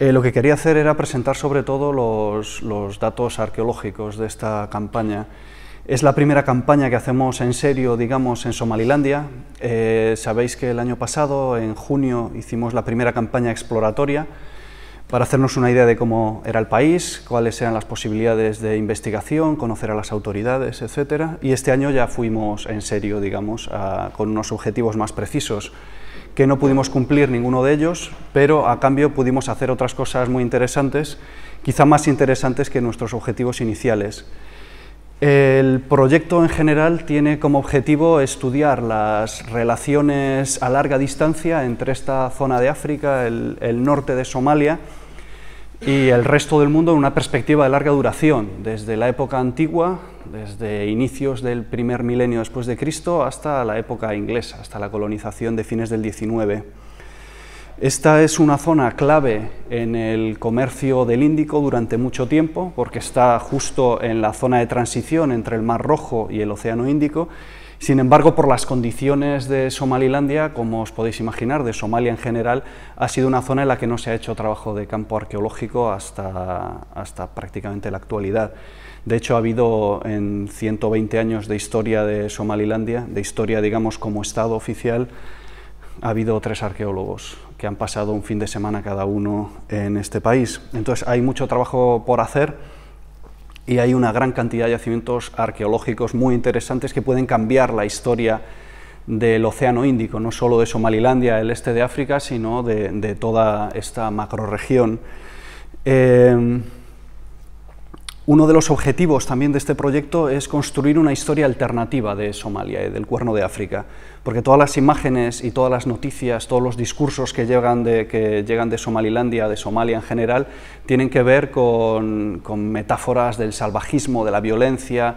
Eh, lo que quería hacer era presentar sobre todo los, datos arqueológicos de esta campaña. Es la primera campaña que hacemos en serio, digamos, en Somalilandia. Eh, sabéis que el año pasado, en junio, hicimos la primera campaña exploratoria para hacernos una idea de cómo era el país, cuáles eran las posibilidades de investigación, conocer a las autoridades, etc. Y este año ya fuimos en serio, digamos, con unos objetivos más precisos que no pudimos cumplir ninguno de ellos, pero a cambio pudimos hacer otras cosas muy interesantes, quizá más interesantes que nuestros objetivos iniciales. El proyecto en general tiene como objetivo estudiar las relaciones a larga distancia entre esta zona de África, el, el norte de Somalia, y el resto del mundo en una perspectiva de larga duración, desde la época antigua, desde inicios del primer milenio después de Cristo hasta la época inglesa, hasta la colonización de fines del XIX. Esta es una zona clave en el comercio del Índico durante mucho tiempo, porque está justo en la zona de transición entre el Mar Rojo y el Océano Índico, sin embargo, por las condiciones de Somalilandia, como os podéis imaginar, de Somalia en general, ha sido una zona en la que no se ha hecho trabajo de campo arqueológico hasta, hasta prácticamente la actualidad. De hecho, ha habido en 120 años de historia de Somalilandia, de historia, digamos, como Estado oficial, ha habido tres arqueólogos que han pasado un fin de semana cada uno en este país. Entonces, hay mucho trabajo por hacer y hay una gran cantidad de yacimientos arqueológicos muy interesantes que pueden cambiar la historia del Océano Índico, no solo de Somalilandia, el este de África, sino de, toda esta macroregión. Eh, uno de los objetivos también de este proyecto es construir una historia alternativa de Somalia y del Cuerno de África, porque todas las imágenes y todas las noticias, todos los discursos que llegan de, que llegan de Somalilandia, de Somalia en general, tienen que ver con, con metáforas del salvajismo, de la violencia,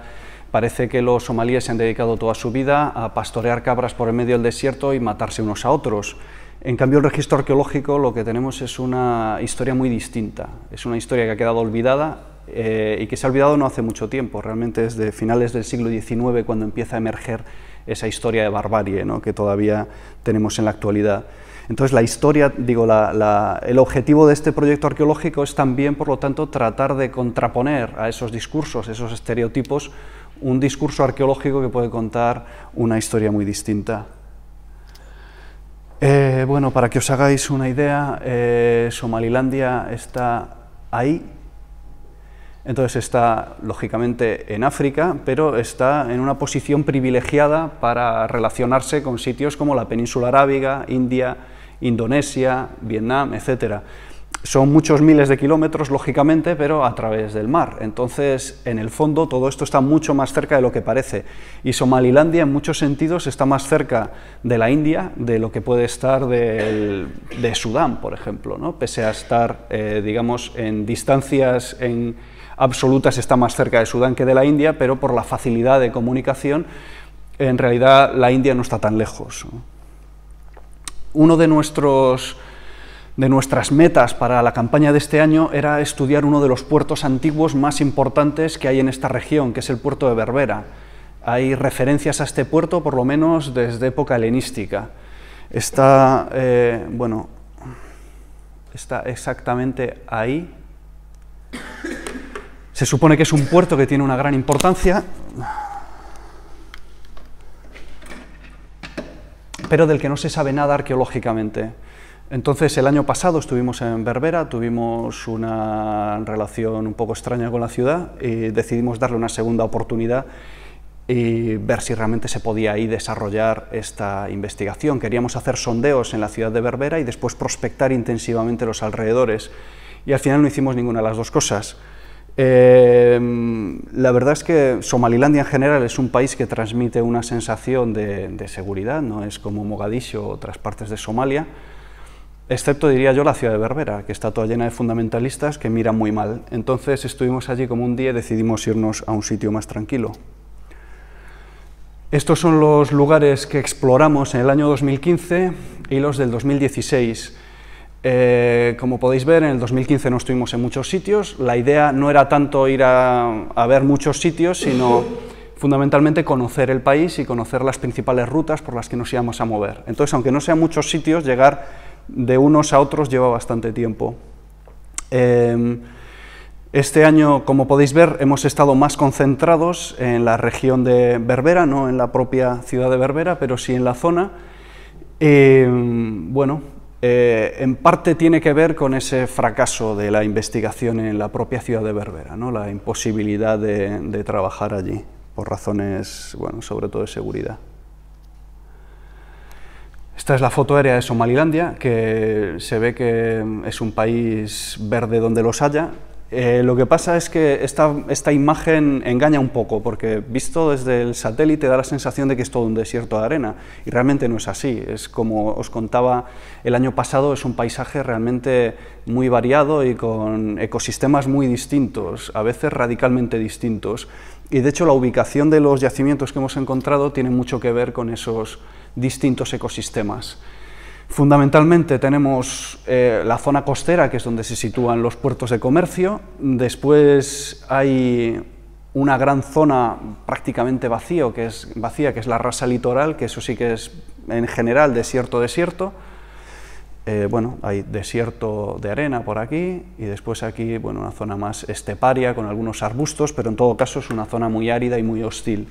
Parece que los somalíes se han dedicado toda su vida a pastorear cabras por el medio del desierto y matarse unos a otros. En cambio, el registro arqueológico lo que tenemos es una historia muy distinta. Es una historia que ha quedado olvidada eh, y que se ha olvidado no hace mucho tiempo, realmente desde finales del siglo XIX cuando empieza a emerger esa historia de barbarie que todavía tenemos en la actualidad. Entonces la historia, digo, el objetivo de este proyecto arqueológico es también, por lo tanto, tratar de contraponer a esos discursos, esos estereotipos, un discurso arqueológico que puede contar una historia muy distinta. Eh, bueno, para que os hagáis una idea, eh, Somalilandia está ahí, entonces está, lógicamente, en África, pero está en una posición privilegiada para relacionarse con sitios como la península arábiga, India, Indonesia, Vietnam, etc. Son muchos miles de kilómetros, lógicamente, pero a través del mar. Entonces, en el fondo, todo esto está mucho más cerca de lo que parece. Y Somalilandia, en muchos sentidos, está más cerca de la India de lo que puede estar de Sudán, por ejemplo, ¿no? pese a estar, eh, digamos, en distancias en absolutas está más cerca de Sudán que de la India, pero por la facilidad de comunicación, en realidad la India no está tan lejos. Uno de nuestros de nuestras metas para la campaña de este año era estudiar uno de los puertos antiguos más importantes que hay en esta región, que es el puerto de Berbera. Hay referencias a este puerto, por lo menos desde época helenística. Está, eh, bueno, está exactamente ahí. Se supone que es un puerto que tiene una gran importancia, pero del que no se sabe nada arqueológicamente. Entonces, el año pasado estuvimos en Berbera, tuvimos una relación un poco extraña con la ciudad y decidimos darle una segunda oportunidad y ver si realmente se podía ahí desarrollar esta investigación. Queríamos hacer sondeos en la ciudad de Berbera y después prospectar intensivamente los alrededores. Y al final no hicimos ninguna de las dos cosas. Em, la verdad es que Somalilandia en general es un país que transmite una sensación de, seguridad, no es como Mogadiscio o otras partes de Somalia, excepto diría yo la ciudad de Berbera, que está toda llena de fundamentalistas que miran muy mal. Entonces estuvimos allí como un día y decidimos irnos a un sitio más tranquilo. Estos son los lugares que exploramos en el año 2015 y los del 2016. Eh, como podéis ver, en el 2015 no estuvimos en muchos sitios. La idea no era tanto ir a, ver muchos sitios, sino fundamentalmente conocer el país y conocer las principales rutas por las que nos íbamos a mover. Entonces, aunque no sean muchos sitios, llegar de unos a otros lleva bastante tiempo. Em, este año, como podéis ver, hemos estado más concentrados en la región de Berbera, no en la propia ciudad de Berbera, pero sí en la zona. Em, bueno, eh, en parte tiene que ver con ese fracaso de la investigación en la propia ciudad de Berbera, ¿no? la imposibilidad de, trabajar allí, por razones, bueno, sobre todo de seguridad. Esta es la foto aérea de Somalilandia, que se ve que es un país verde donde los haya, eh, lo que pasa es que esta, esta, imagen engaña un poco, porque visto desde el satélite da la sensación de que es todo un desierto de arena, y realmente no es así. Es como os contaba el año pasado, es un paisaje realmente muy variado y con ecosistemas muy distintos, a veces radicalmente distintos. Y de hecho la ubicación de los yacimientos que hemos encontrado tiene mucho que ver con esos distintos ecosistemas. Fundamentalmente tenemos eh, la zona costera, que es donde se sitúan los puertos de comercio. Después hay una gran zona prácticamente vacío, que es, vacía, que es la rasa litoral, que eso sí que es en general desierto-desierto. Eh, bueno, hay desierto de arena por aquí y después aquí, bueno, una zona más esteparia con algunos arbustos, pero en todo caso es una zona muy árida y muy hostil.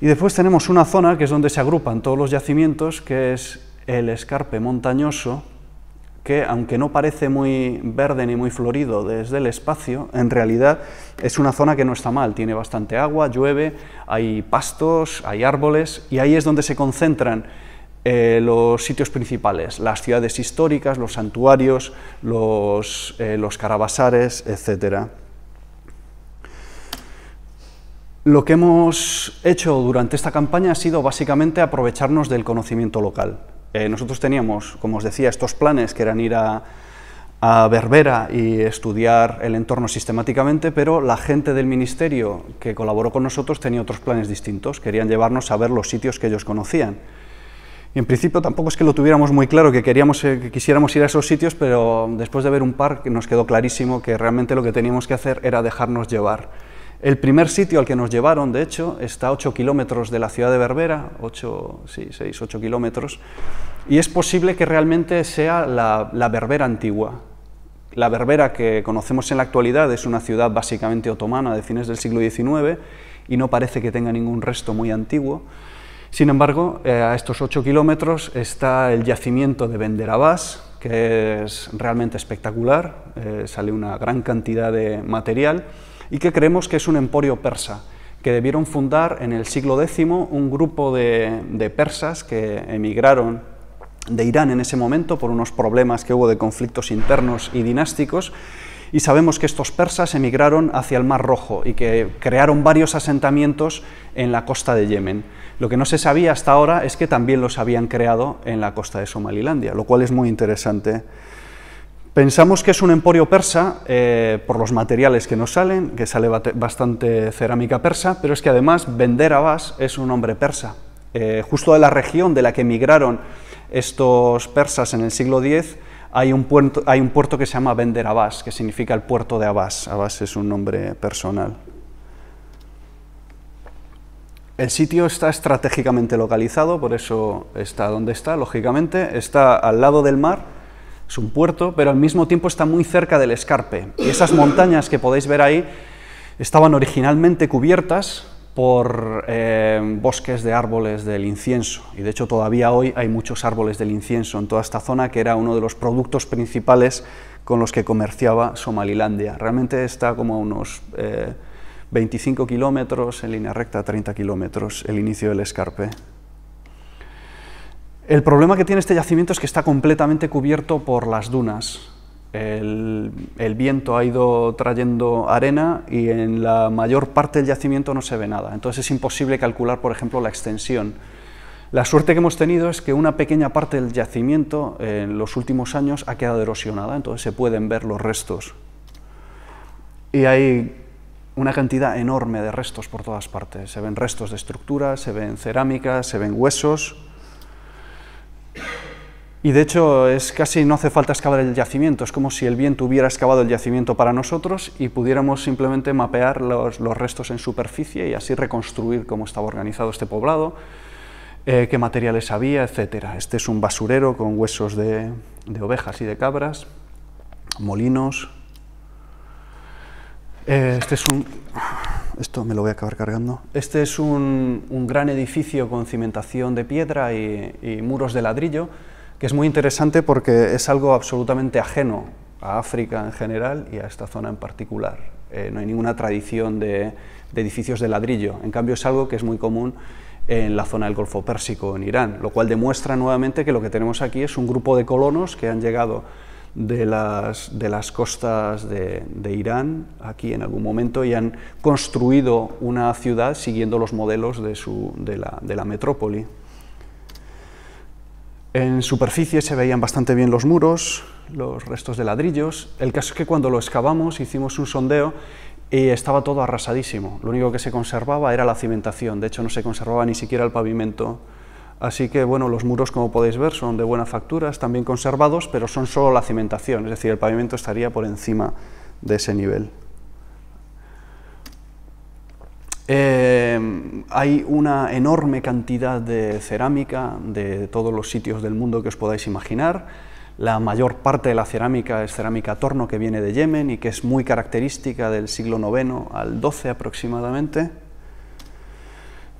Y después tenemos una zona que es donde se agrupan todos los yacimientos, que es el escarpe montañoso que, aunque no parece muy verde ni muy florido desde el espacio, en realidad es una zona que no está mal, tiene bastante agua, llueve, hay pastos, hay árboles, y ahí es donde se concentran eh, los sitios principales, las ciudades históricas, los santuarios, los, eh, los caravasares, etc. Lo que hemos hecho durante esta campaña ha sido básicamente aprovecharnos del conocimiento local eh, nosotros teníamos, como os decía, estos planes que eran ir a, Berbera y estudiar el entorno sistemáticamente, pero la gente del ministerio que colaboró con nosotros tenía otros planes distintos, querían llevarnos a ver los sitios que ellos conocían. Y en principio tampoco es que lo tuviéramos muy claro, que, queríamos, eh, que quisiéramos ir a esos sitios, pero después de ver un par nos quedó clarísimo que realmente lo que teníamos que hacer era dejarnos llevar el primer sitio al que nos llevaron, de hecho, está a 8 kilómetros de la ciudad de Berbera, 8, sí, 6, 8 kilómetros, y es posible que realmente sea la, Berbera antigua. La Berbera que conocemos en la actualidad es una ciudad básicamente otomana de fines del siglo XIX y no parece que tenga ningún resto muy antiguo. Sin embargo, eh, a estos 8 kilómetros está el yacimiento de Benderabás, que es realmente espectacular, eh, sale una gran cantidad de material y que creemos que es un emporio persa, que debieron fundar en el siglo X un grupo de, persas que emigraron de Irán en ese momento por unos problemas que hubo de conflictos internos y dinásticos y sabemos que estos persas emigraron hacia el Mar Rojo y que crearon varios asentamientos en la costa de Yemen. Lo que no se sabía hasta ahora es que también los habían creado en la costa de Somalilandia, lo cual es muy interesante. Pensamos que es un emporio persa eh, por los materiales que nos salen, que sale bastante cerámica persa, pero es que además Bender Abbas es un nombre persa. Eh, justo de la región de la que emigraron estos persas en el siglo X, hay un puerto, hay un puerto que se llama Bender Abbas, que significa el puerto de Abbas. Abbas es un nombre personal. El sitio está estratégicamente localizado, por eso está donde está, lógicamente. Está al lado del mar es un puerto, pero al mismo tiempo está muy cerca del escarpe. Y esas montañas que podéis ver ahí estaban originalmente cubiertas por eh, bosques de árboles del incienso. Y de hecho todavía hoy hay muchos árboles del incienso en toda esta zona, que era uno de los productos principales con los que comerciaba Somalilandia. Realmente está como a unos 25 eh, kilómetros en línea recta, 30 kilómetros, el inicio del escarpe. El problema que tiene este yacimiento es que está completamente cubierto por las dunas. El, viento ha ido trayendo arena y en la mayor parte del yacimiento no se ve nada. Entonces es imposible calcular, por ejemplo, la extensión. La suerte que hemos tenido es que una pequeña parte del yacimiento en los últimos años ha quedado erosionada, entonces se pueden ver los restos. Y hay una cantidad enorme de restos por todas partes. Se ven restos de estructuras, se ven cerámicas, se ven huesos, y de hecho, es casi no hace falta excavar el yacimiento, es como si el viento hubiera excavado el yacimiento para nosotros y pudiéramos simplemente mapear los, restos en superficie y así reconstruir cómo estaba organizado este poblado, eh, qué materiales había, etc. Este es un basurero con huesos de, ovejas y de cabras, molinos. Eh, este es un... Esto me lo voy a acabar cargando. Este es un, gran edificio con cimentación de piedra y muros de ladrillo que es muy interesante porque es algo absolutamente ajeno a África en general y a esta zona en particular. Eh, no hay ninguna tradición de, edificios de ladrillo, en cambio es algo que es muy común en la zona del Golfo Pérsico, en Irán, lo cual demuestra nuevamente que lo que tenemos aquí es un grupo de colonos que han llegado de las, costas de, Irán aquí en algún momento y han construido una ciudad siguiendo los modelos de, la metrópoli. En superficie se veían bastante bien los muros, los restos de ladrillos. El caso es que cuando lo excavamos hicimos un sondeo y estaba todo arrasadísimo. Lo único que se conservaba era la cimentación, de hecho no se conservaba ni siquiera el pavimento. Así que bueno, los muros como podéis ver son de buena factura, están bien conservados, pero son solo la cimentación, es decir, el pavimento estaría por encima de ese nivel. Em, hay una enorme cantidad de cerámica de todos los sitios del mundo que os podáis imaginar. La mayor parte de la cerámica es cerámica torno que viene de Yemen y que es muy característica del siglo IX al XII aproximadamente.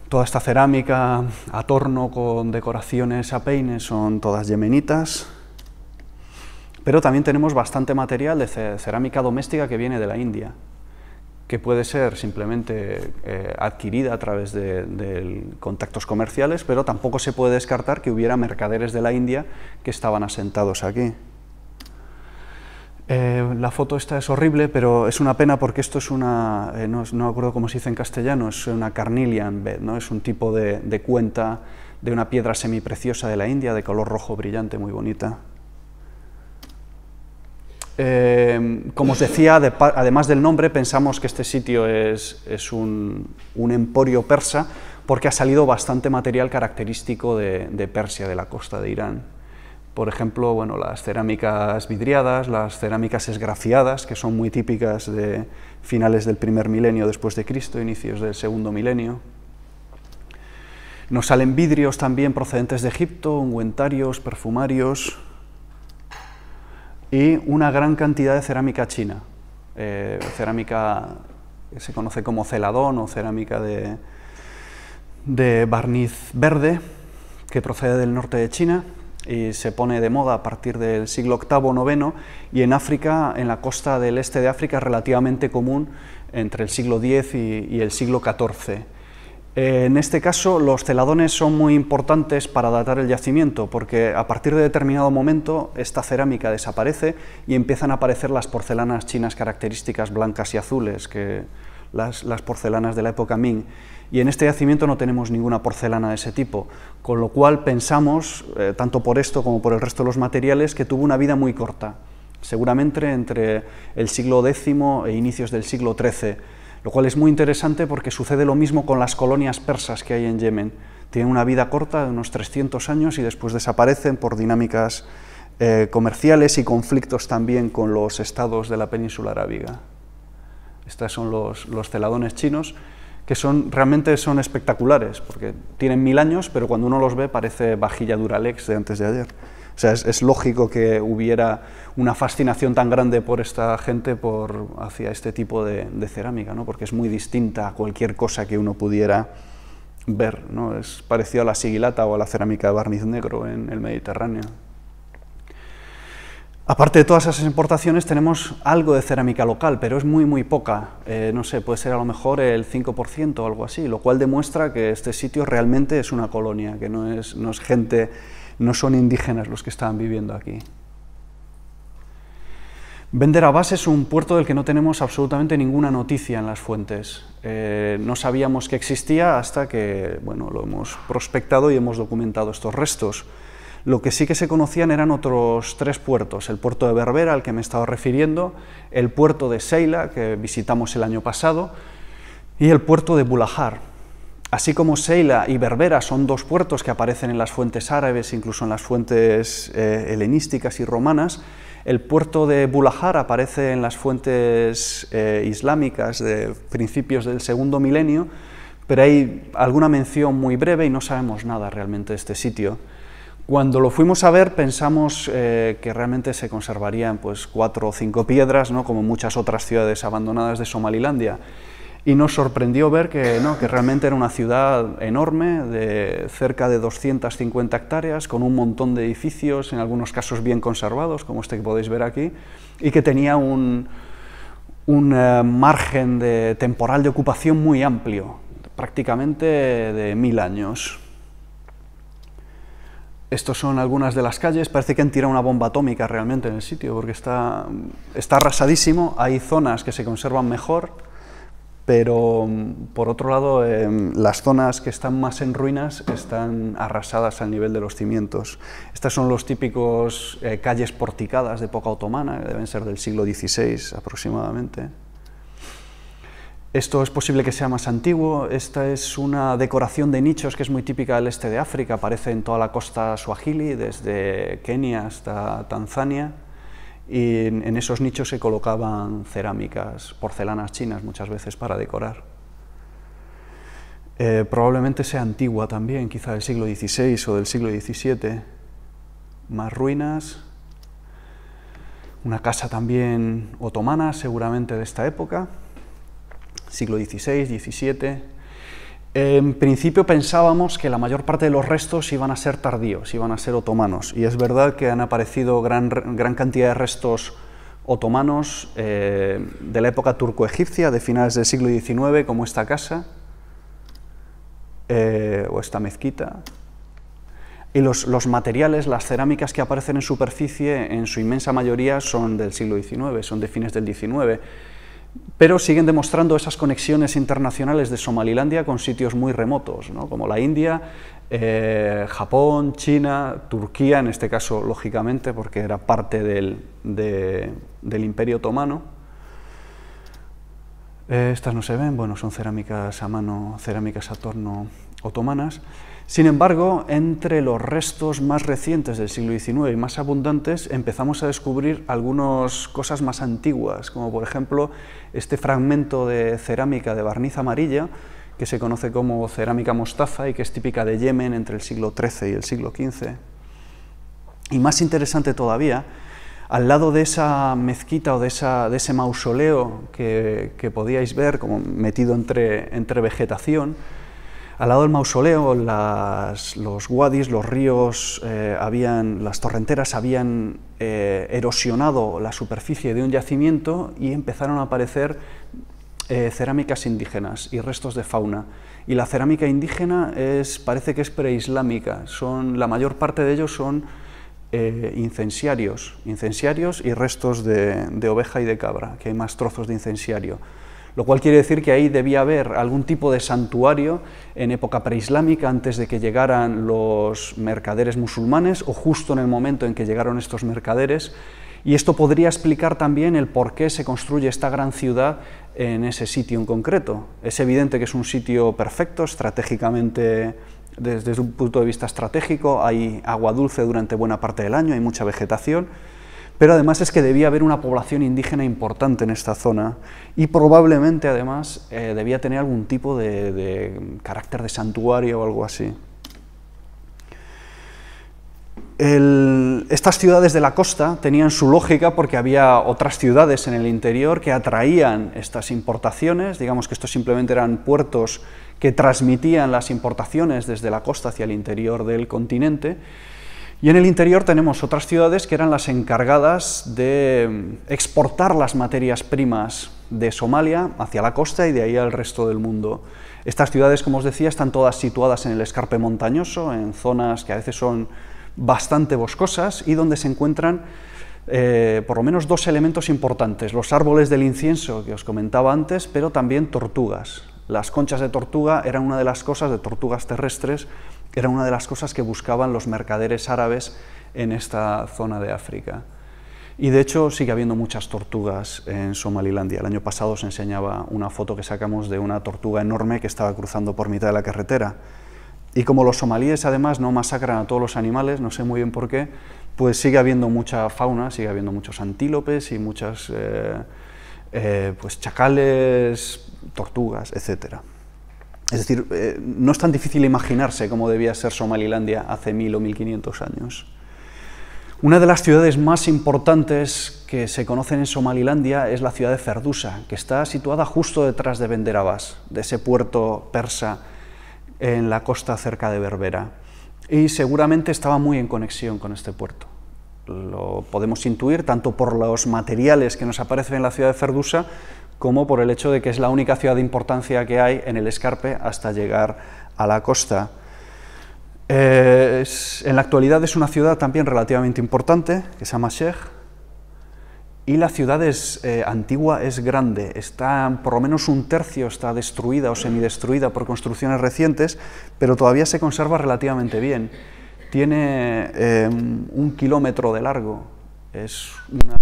Toda esta cerámica a torno con decoraciones a peines son todas yemenitas. Pero también tenemos bastante material de cerámica doméstica que viene de la India que puede ser simplemente eh, adquirida a través de, contactos comerciales, pero tampoco se puede descartar que hubiera mercaderes de la India que estaban asentados aquí. Eh, la foto esta es horrible, pero es una pena porque esto es una, eh, no, no, acuerdo cómo se dice en castellano, es una carnelian bed, ¿no? es un tipo de, de cuenta de una piedra semipreciosa de la India de color rojo brillante, muy bonita. Em, como os decía, además del nombre, pensamos que este sitio es, un, emporio persa porque ha salido bastante material característico de, Persia, de la costa de Irán. Por ejemplo, bueno, las cerámicas vidriadas, las cerámicas esgrafiadas, que son muy típicas de finales del primer milenio después de Cristo, inicios del segundo milenio. Nos salen vidrios también procedentes de Egipto, ungüentarios, perfumarios, y una gran cantidad de cerámica china, eh, cerámica que se conoce como celadón o cerámica de, barniz verde, que procede del norte de China y se pone de moda a partir del siglo VIII-IX y en África, en la costa del este de África, relativamente común entre el siglo X y el siglo XIV. Eh, en este caso, los celadones son muy importantes para datar el yacimiento, porque a partir de determinado momento esta cerámica desaparece y empiezan a aparecer las porcelanas chinas características blancas y azules, que las, porcelanas de la época Ming. Y en este yacimiento no tenemos ninguna porcelana de ese tipo, con lo cual pensamos, eh, tanto por esto como por el resto de los materiales, que tuvo una vida muy corta, seguramente entre el siglo X e inicios del siglo XIII lo cual es muy interesante porque sucede lo mismo con las colonias persas que hay en Yemen. Tienen una vida corta de unos 300 años y después desaparecen por dinámicas eh, comerciales y conflictos también con los estados de la península arábiga. Estos son los, celadones chinos que realmente son espectaculares, porque tienen mil años, pero cuando uno los ve parece vajilla Duralex de antes de ayer. O sea, es, lógico que hubiera una fascinación tan grande por esta gente por, hacia este tipo de, cerámica, ¿no? porque es muy distinta a cualquier cosa que uno pudiera ver. ¿no? Es parecido a la sigilata o a la cerámica de barniz negro en el Mediterráneo. Aparte de todas esas importaciones, tenemos algo de cerámica local, pero es muy, muy poca. Eh, no sé, puede ser a lo mejor el 5% o algo así, lo cual demuestra que este sitio realmente es una colonia, que no es, no es gente no son indígenas los que estaban viviendo aquí. Vender a es un puerto del que no tenemos absolutamente ninguna noticia en las fuentes. Eh, no sabíamos que existía hasta que bueno, lo hemos prospectado y hemos documentado estos restos. Lo que sí que se conocían eran otros tres puertos, el puerto de Berbera, al que me he estado refiriendo, el puerto de Seila, que visitamos el año pasado, y el puerto de Bulahar. Así como Seila y Berbera son dos puertos que aparecen en las fuentes árabes, incluso en las fuentes eh, helenísticas y romanas, el puerto de Bulahar aparece en las fuentes eh, islámicas de principios del segundo milenio, pero hay alguna mención muy breve y no sabemos nada realmente de este sitio. Cuando lo fuimos a ver pensamos eh, que realmente se conservarían pues, cuatro o cinco piedras, ¿no? como muchas otras ciudades abandonadas de Somalilandia y nos sorprendió ver que, no, que realmente era una ciudad enorme, de cerca de 250 hectáreas, con un montón de edificios, en algunos casos bien conservados, como este que podéis ver aquí, y que tenía un, un eh, margen de, temporal de ocupación muy amplio, prácticamente de mil años. Estos son algunas de las calles, parece que han tirado una bomba atómica realmente en el sitio, porque está, está arrasadísimo, hay zonas que se conservan mejor, pero mm, por otro lado em, las zonas que están más en ruinas están arrasadas al nivel de los cimientos. Estas son los típicos eh, calles porticadas de época otomana, que deben ser del siglo XVI aproximadamente. Esto es posible que sea más antiguo, esta es una decoración de nichos que es muy típica del este de África, aparece en toda la costa suahili, desde Kenia hasta Tanzania y en, esos nichos se colocaban cerámicas, porcelanas chinas muchas veces para decorar. Eh, probablemente sea antigua también, quizá del siglo XVI o del siglo XVII. Más ruinas, una casa también otomana, seguramente de esta época, siglo XVI, XVII. En principio pensábamos que la mayor parte de los restos iban a ser tardíos, iban a ser otomanos, y es verdad que han aparecido gran, cantidad de restos otomanos eh, de la época turco-egipcia, de finales del siglo XIX, como esta casa eh, o esta mezquita. Y los, los, materiales, las cerámicas que aparecen en superficie, en su inmensa mayoría son del siglo XIX, son de fines del XIX pero siguen demostrando esas conexiones internacionales de Somalilandia con sitios muy remotos, como la India, eh, Japón, China, Turquía, en este caso, lógicamente, porque era parte del, Imperio Otomano. Eh, estas no se ven, bueno, son cerámicas a mano, cerámicas a torno otomanas. Sin embargo, entre los restos más recientes del siglo XIX y más abundantes, empezamos a descubrir algunas cosas más antiguas, como por ejemplo este fragmento de cerámica de barniz amarilla, que se conoce como cerámica mostaza y que es típica de Yemen entre el siglo XIII y el siglo XV. Y más interesante todavía, al lado de esa mezquita o de, ese mausoleo que, podíais ver como metido entre vegetación, al lado del mausoleo, los wadis, los ríos, eh, las torrenteras habían eh, erosionado la superficie de un yacimiento y empezaron a aparecer eh, cerámicas indígenas y restos de fauna. Y la cerámica indígena parece que es preislámica. Son, la mayor parte de ellos son incensiarios, y restos de, de oveja y de cabra, que hay más trozos de incensiario lo cual quiere decir que ahí debía haber algún tipo de santuario en época preislámica antes de que llegaran los mercaderes musulmanes o justo en el momento en que llegaron estos mercaderes. Y esto podría explicar también el por qué se construye esta gran ciudad en ese sitio en concreto. Es evidente que es un sitio perfecto, estratégicamente desde un punto de vista estratégico, hay agua dulce durante buena parte del año, hay mucha vegetación, pero además es que debía haber una población indígena importante en esta zona y probablemente además eh, debía tener algún tipo de, carácter de santuario o algo así. estas ciudades de la costa tenían su lógica porque había otras ciudades en el interior que atraían estas importaciones, digamos que estos simplemente eran puertos que transmitían las importaciones desde la costa hacia el interior del continente, y en el interior tenemos otras ciudades que eran las encargadas de mm, exportar las materias primas de Somalia hacia la costa y de ahí al resto del mundo. Estas ciudades, como os decía, están todas situadas en el escarpe montañoso, en zonas que a veces son bastante boscosas y donde se encuentran eh, por lo menos dos elementos importantes, los árboles del incienso que os comentaba antes, pero también tortugas. Las conchas de tortuga eran una de las cosas de tortugas terrestres era una de las cosas que buscaban los mercaderes árabes en esta zona de África. Y de hecho sigue habiendo muchas tortugas en Somalilandia. El año pasado os enseñaba una foto que sacamos de una tortuga enorme que estaba cruzando por mitad de la carretera. Y como los somalíes además no masacran a todos los animales, no sé muy bien por qué, pues sigue habiendo mucha fauna, sigue habiendo muchos antílopes y muchas eh, eh, pues chacales, tortugas, etcétera. Es decir, eh, no es tan difícil imaginarse cómo debía ser Somalilandia hace mil o quinientos años. Una de las ciudades más importantes que se conocen en Somalilandia es la ciudad de Ferdusa, que está situada justo detrás de Benderabas, de ese puerto persa en la costa cerca de Berbera. Y seguramente estaba muy en conexión con este puerto. Lo podemos intuir tanto por los materiales que nos aparecen en la ciudad de Ferdusa como por el hecho de que es la única ciudad de importancia que hay en el escarpe hasta llegar a la costa. en la actualidad es una ciudad también relativamente importante, que se llama y la ciudad es eh, antigua, es grande, está por lo menos un tercio está destruida o semidestruida por construcciones recientes, pero todavía se conserva relativamente bien. Tiene eh, un kilómetro de largo, es una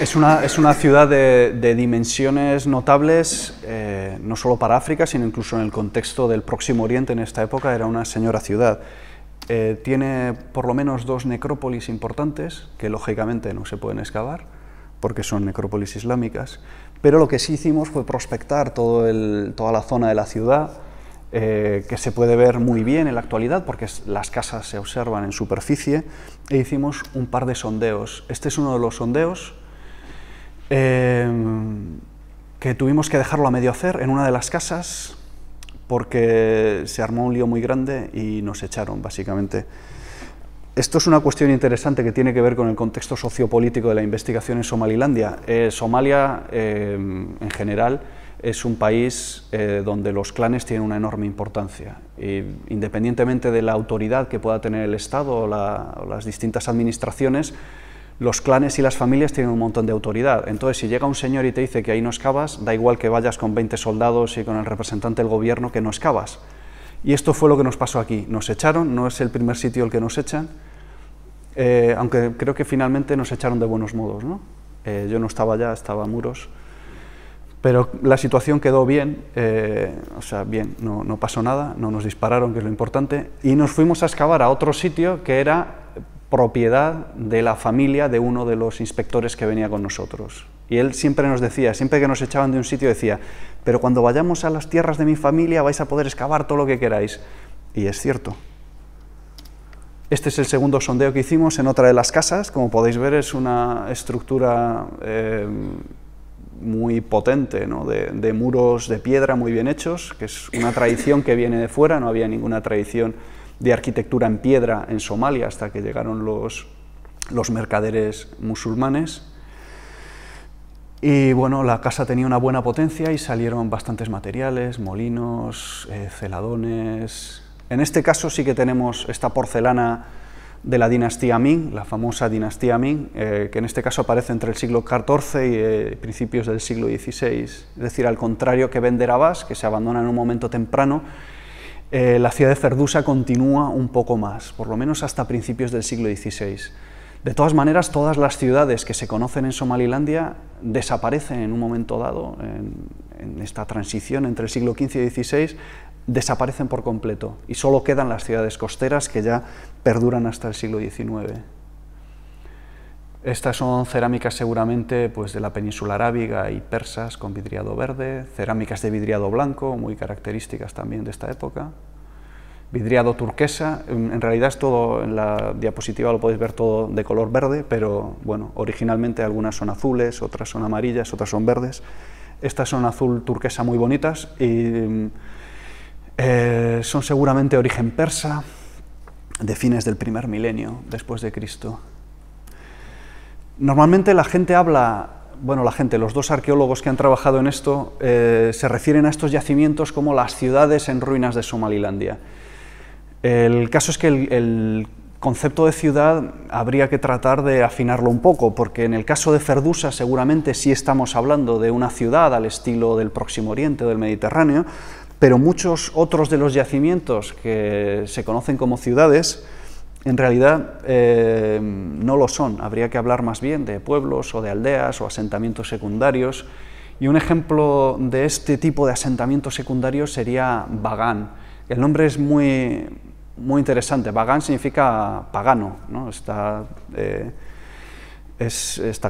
Es una, es una ciudad de, dimensiones notables, eh, no solo para África, sino incluso en el contexto del Próximo Oriente en esta época, era una señora ciudad. Eh, tiene por lo menos dos necrópolis importantes, que lógicamente no se pueden excavar, porque son necrópolis islámicas, pero lo que sí hicimos fue prospectar todo toda la zona de la ciudad, eh, que se puede ver muy bien en la actualidad porque las casas se observan en superficie, e hicimos un par de sondeos. Este es uno de los sondeos Em, que tuvimos que dejarlo a medio hacer en una de las casas porque se armó un lío muy grande y nos echaron, básicamente. Esto es una cuestión interesante que tiene que ver con el contexto sociopolítico de la investigación en Somalilandia. Eh, Somalia, em, en general, es un país eh, donde los clanes tienen una enorme importancia. independientemente de la autoridad que pueda tener el Estado o las distintas administraciones, los clanes y las familias tienen un montón de autoridad. Entonces, si llega un señor y te dice que ahí no excavas, da igual que vayas con 20 soldados y con el representante del gobierno que no excavas. Y esto fue lo que nos pasó aquí. Nos echaron, no es el primer sitio el que nos echan, eh, aunque creo que finalmente nos echaron de buenos modos. ¿no? Eh, yo no estaba allá, estaba muros. Pero la situación quedó bien, eh, o sea, bien, no, no pasó nada, no nos dispararon, que es lo importante, y nos fuimos a excavar a otro sitio que era propiedad de la familia de uno de los inspectores que venía con nosotros. Y él siempre nos decía, siempre que nos echaban de un sitio decía, pero cuando vayamos a las tierras de mi familia vais a poder excavar todo lo que queráis. Y es cierto. Este es el segundo sondeo que hicimos en otra de las casas. Como podéis ver es una estructura eh, muy potente, de, de, muros de piedra muy bien hechos, que es una tradición que viene de fuera, no había ninguna tradición de arquitectura en piedra en Somalia hasta que llegaron los, los mercaderes musulmanes. Y bueno, la casa tenía una buena potencia y salieron bastantes materiales, molinos, eh, celadones. En este caso sí que tenemos esta porcelana de la dinastía Ming, la famosa dinastía Ming, eh, que en este caso aparece entre el siglo XIV y eh, principios del siglo XVI. Es decir, al contrario que Abbas que se abandona en un momento temprano, eh, la ciudad de Ferdusa continúa un poco más, por lo menos hasta principios del siglo XVI. De todas maneras, todas las ciudades que se conocen en Somalilandia desaparecen en un momento dado, en, en esta transición entre el siglo XV y XVI, desaparecen por completo y solo quedan las ciudades costeras que ya perduran hasta el siglo XIX. Estas son cerámicas seguramente pues, de la península arábiga y persas con vidriado verde, cerámicas de vidriado blanco, muy características también de esta época, vidriado turquesa, en, realidad es todo, en la diapositiva lo podéis ver todo de color verde, pero bueno, originalmente algunas son azules, otras son amarillas, otras son verdes, estas son azul turquesa muy bonitas y eh, son seguramente origen persa de fines del primer milenio después de Cristo. Normalmente la gente habla, bueno, la gente, los dos arqueólogos que han trabajado en esto, eh, se refieren a estos yacimientos como las ciudades en ruinas de Somalilandia. El caso es que el, concepto de ciudad habría que tratar de afinarlo un poco, porque en el caso de Ferdusa seguramente sí estamos hablando de una ciudad al estilo del Próximo Oriente, o del Mediterráneo, pero muchos otros de los yacimientos que se conocen como ciudades, en realidad eh, no lo son. Habría que hablar más bien de pueblos o de aldeas o asentamientos secundarios. Y un ejemplo de este tipo de asentamientos secundarios sería Bagan. El nombre es muy, muy interesante. Bagan significa pagano. ¿no? Está, eh,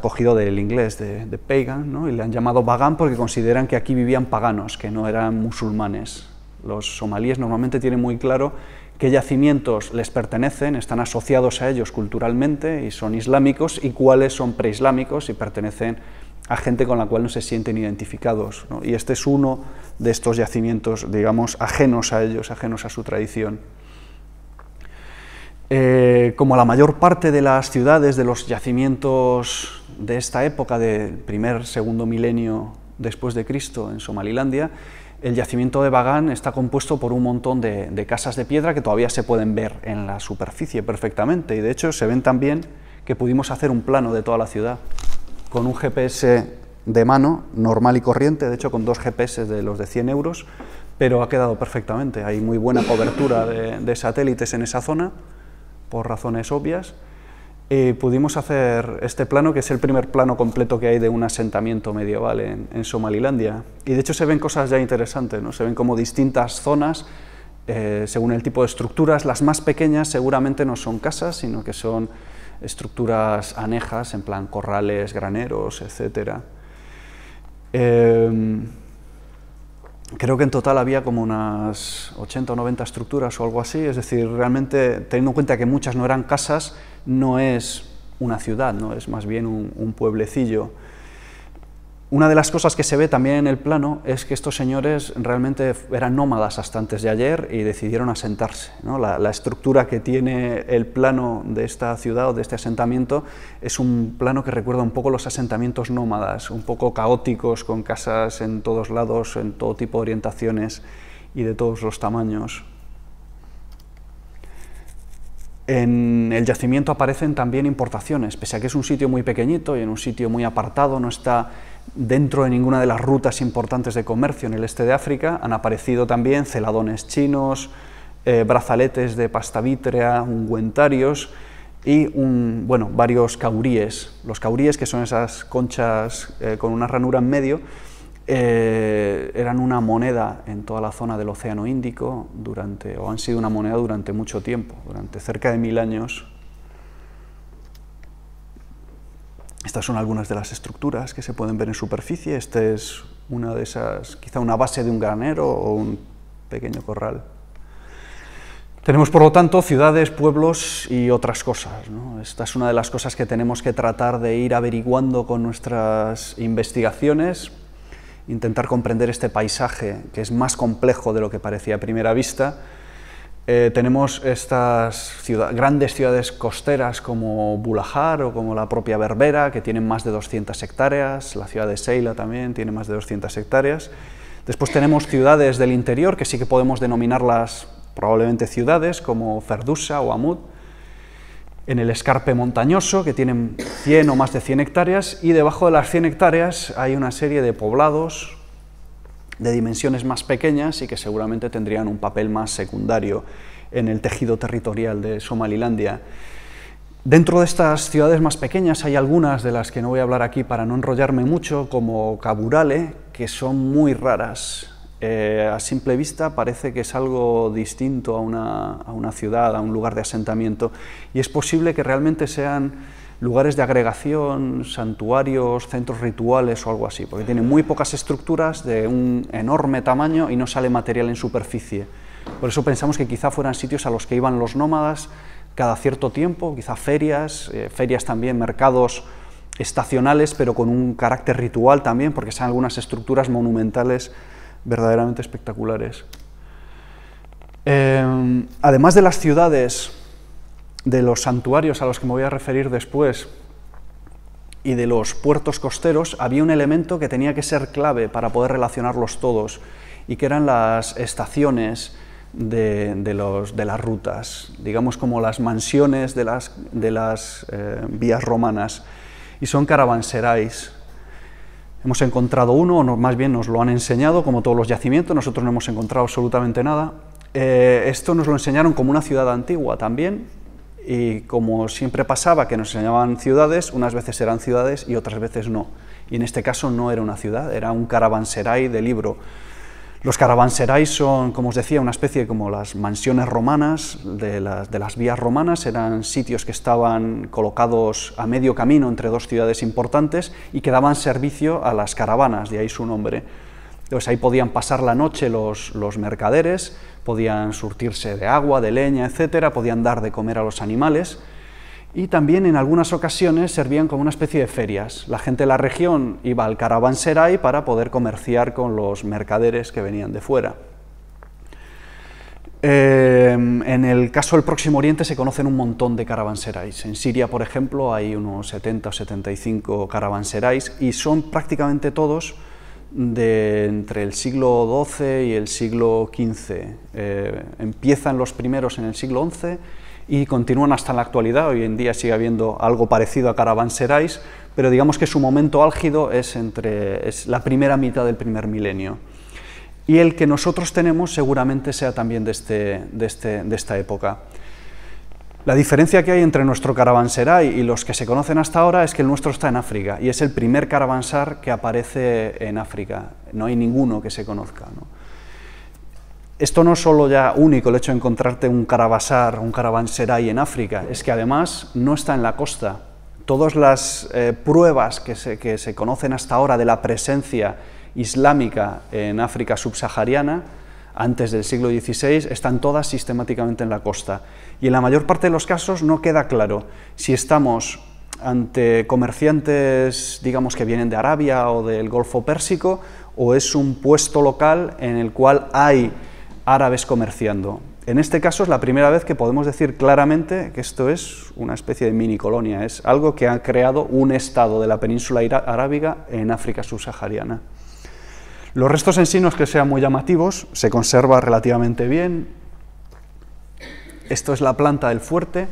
cogido del inglés de, pagan ¿no? y le han llamado Bagan porque consideran que aquí vivían paganos, que no eran musulmanes. Los somalíes normalmente tienen muy claro qué yacimientos les pertenecen, están asociados a ellos culturalmente y son islámicos, y cuáles son preislámicos y pertenecen a gente con la cual no se sienten identificados. Y este es uno de estos yacimientos, digamos, ajenos a ellos, ajenos a su tradición. Eh, como la mayor parte de las ciudades, de los yacimientos de esta época, del primer, segundo milenio después de Cristo en Somalilandia, el yacimiento de Bagán está compuesto por un montón de, casas de piedra que todavía se pueden ver en la superficie perfectamente y de hecho se ven tan bien que pudimos hacer un plano de toda la ciudad con un GPS de mano normal y corriente, de hecho con dos GPS de los de 100 euros, pero ha quedado perfectamente. Hay muy buena cobertura de satélites en esa zona por razones obvias eh, pudimos hacer este plano, que es el primer plano completo que hay de un asentamiento medieval en, Somalilandia. Y de hecho se ven cosas ya interesantes, ¿no? se ven como distintas zonas, eh, según el tipo de estructuras, las más pequeñas seguramente no son casas, sino que son estructuras anejas, en plan corrales, graneros, etc creo que en total había como unas 80 o 90 estructuras o algo así, es decir, realmente teniendo en cuenta que muchas no eran casas, no es una ciudad, ¿no? es más bien un pueblecillo. Una de las cosas que se ve también en el plano es que estos señores realmente eran nómadas hasta antes de ayer y decidieron asentarse. La, la, estructura que tiene el plano de esta ciudad o de este asentamiento es un plano que recuerda un poco los asentamientos nómadas, un poco caóticos, con casas en todos lados, en todo tipo de orientaciones y de todos los tamaños. En el yacimiento aparecen también importaciones, pese a que es un sitio muy pequeñito y en un sitio muy apartado, no está Dentro de ninguna de las rutas importantes de comercio en el este de África han aparecido también celadones chinos, eh, brazaletes de pasta vítrea, ungüentarios y varios cauríes. Los cauríes, que son esas conchas eh, con una ranura en medio, eh, eran una moneda en toda la zona del Océano Índico durante, o han sido una moneda durante mucho tiempo, durante cerca de mil años Estas son algunas de las estructuras que se pueden ver en superficie. Esta es una de esas, quizá una base de un granero o un pequeño corral. Tenemos, por lo tanto, ciudades, pueblos y otras cosas. Esta es una de las cosas que tenemos que tratar de ir averiguando con nuestras investigaciones, intentar comprender este paisaje que es más complejo de lo que parecía a primera vista eh, tenemos estas grandes ciudades costeras como Bulajar o como la propia Berbera, que tienen más de 200 hectáreas, la ciudad de Seila también tiene más de 200 hectáreas. Después tenemos ciudades del interior, que sí que podemos denominarlas probablemente ciudades, como Ferdusa o Amud, en el escarpe montañoso, que tienen 100 o más de 100 hectáreas, y debajo de las 100 hectáreas hay una serie de poblados de dimensiones más pequeñas y que seguramente tendrían un papel más secundario en el tejido territorial de Somalilandia. Dentro de estas ciudades más pequeñas hay algunas de las que no voy a hablar aquí para no enrollarme mucho, como Kaburale, que son muy raras. Eh, a simple vista parece que es algo distinto a una, a una ciudad, a un lugar de asentamiento, y es posible que realmente sean lugares de agregación, santuarios, centros rituales o algo así, porque tiene muy pocas estructuras de un enorme tamaño y no sale material en superficie. Por eso pensamos que quizá fueran sitios a los que iban los nómadas cada cierto tiempo, quizá ferias, eh, ferias también, mercados estacionales, pero con un carácter ritual también, porque son algunas estructuras monumentales verdaderamente espectaculares. Em, además de las ciudades de los santuarios a los que me voy a referir después y de los puertos costeros, había un elemento que tenía que ser clave para poder relacionarlos todos, y que eran las estaciones de, de, las rutas, digamos como las mansiones de las, de las eh, vías romanas, y son caravanserais. Hemos encontrado uno, o más bien nos lo han enseñado, como todos los yacimientos, nosotros no hemos encontrado absolutamente nada. Eh, esto nos lo enseñaron como una ciudad antigua también, y como siempre pasaba que nos enseñaban ciudades, unas veces eran ciudades y otras veces no. Y en este caso no era una ciudad, era un caravanserai de libro. Los caravanserais son, como os decía, una especie como las mansiones romanas, de las, de las vías romanas, eran sitios que estaban colocados a medio camino entre dos ciudades importantes y que daban servicio a las caravanas, de ahí su nombre. Entonces ahí podían pasar la noche los, mercaderes, podían surtirse de agua, de leña, etcétera, podían dar de comer a los animales y también en algunas ocasiones servían como una especie de ferias. La gente de la región iba al caravanserai para poder comerciar con los mercaderes que venían de fuera. Eh, en el caso del Próximo Oriente se conocen un montón de caravanserais. En Siria, por ejemplo, hay unos 70 o 75 caravanserais y son prácticamente todos de entre el siglo XII y el siglo XV. Eh, empiezan los primeros en el siglo XI y continúan hasta la actualidad. Hoy en día sigue habiendo algo parecido a caravanserais, pero digamos que su momento álgido es, entre, es la primera mitad del primer milenio. Y el que nosotros tenemos seguramente sea también de este, este, esta época. La diferencia que hay entre nuestro caravanserai y los que se conocen hasta ahora es que el nuestro está en África y es el primer caravansar que aparece en África. No hay ninguno que se conozca. Esto no es solo ya único el hecho de encontrarte un caravasar, un caravanserai en África, es que además no está en la costa. Todas las eh, pruebas que que se conocen hasta ahora de la presencia islámica en África subsahariana antes del siglo XVI, están todas sistemáticamente en la costa. Y en la mayor parte de los casos no queda claro si estamos ante comerciantes, digamos, que vienen de Arabia o del Golfo Pérsico, o es un puesto local en el cual hay árabes comerciando. En este caso es la primera vez que podemos decir claramente que esto es una especie de mini colonia, es algo que ha creado un estado de la península arábiga en África subsahariana. Los restos en sí no es que sean muy llamativos, se conserva relativamente bien. Esto es la planta del fuerte.